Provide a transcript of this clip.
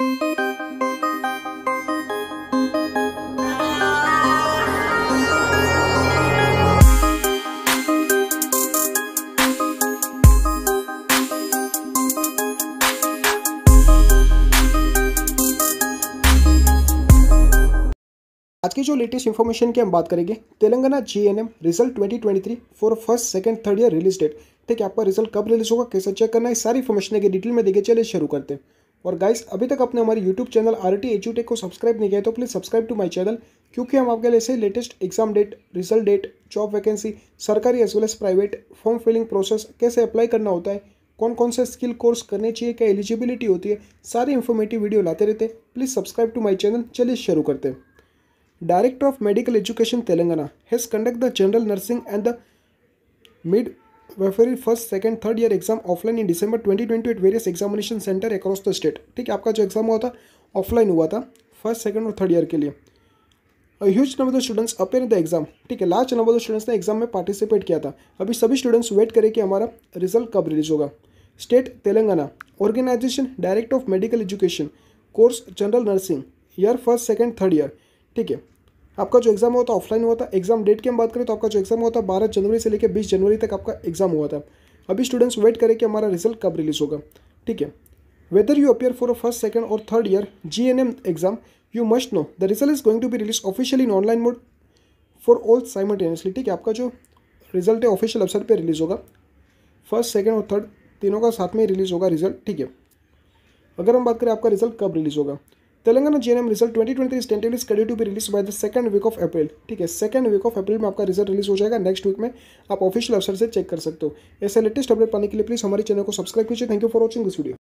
आज की जो लेटेस्ट इन्फॉर्मेशन की हम बात करेंगे Telangana G N M result 2023 for first second third year release date ठीक है आपका रिजल्ट कब रिलीज होगा कैसे चेक करना है सारी इन्फॉर्मेशन की डिटेल में देखिए चले शुरू करते हैं और गाइस अभी तक आपने हमारे यूट्यूब चैनल आर टी एजुटेक को सब्सक्राइब नहीं किया तो please subscribe to my channel क्योंकि हम आपके लिए ऐसे latest exam date result date job vacancy सरकारी as well as private form filling process कैसे अप्लाई करना होता है कौन कौन से स्किल कोर्स करने चाहिए क्या एलिजिबिलिटी होती है सारी इन्फॉर्मेटिव वीडियो लाते रहते हैं please subscribe to my channel चलिए शुरू करते हैं director of medical education Telangana has conduct the general nursing and the midwifery first second third year exam offline in December 2020 at various examination centre across the state ठीक है आपका जो exam हुआ था ऑफलाइन हुआ था फर्स्ट सेकंड और third year के लिए huge number of students appear the exam ठीक है लार्ज नंबर ऑफ स्टूडेंट्स ने एग्जाम में पार्टिसिपेट किया था अभी सभी स्टूडेंट्स वेट करें कि हमारा रिजल्ट कब रिलीज होगा state Telangana organisation direct of medical education course general nursing year first second third year ठीक है आपका जो एग्ज़ाम हुआ था ऑफलाइन हुआ था एग्जाम डेट की हम बात करें तो आपका जो एग्ज़ाम हुआ था बारह जनवरी से लेकर बीस जनवरी तक आपका एग्ज़ाम हुआ था अभी स्टूडेंट्स वेट करें कि हमारा रिजल्ट कब रिलीज़ होगा ठीक है whether you appear for first second और third year G N M exam you must know the result is going to be release officially in online mode for all simultaneously ठीक है आपका जो result है official website पर release होगा first second और third तीनों का साथ में रिलीज़ होगा रिजल्ट ठीक है अगर हम बात करें आपका रिजल्ट कब रिलीज़ होगा Telangana M result 2023 twenty tentatively schedule to be release by the second week of April ठीक है सेकंड वीक ऑफ अप्रैल में आपका रिजल्ट रिलीज हो जाएगा नेक्स्ट वीक में आप ऑफिशियल वेबसाइट से चेक कर सकते हो ऐसे लेटेस्ट अपडेट पाने के लिए प्लीज हमारे चैनल को सब्सक्राइब कीजिए thank you for watching this video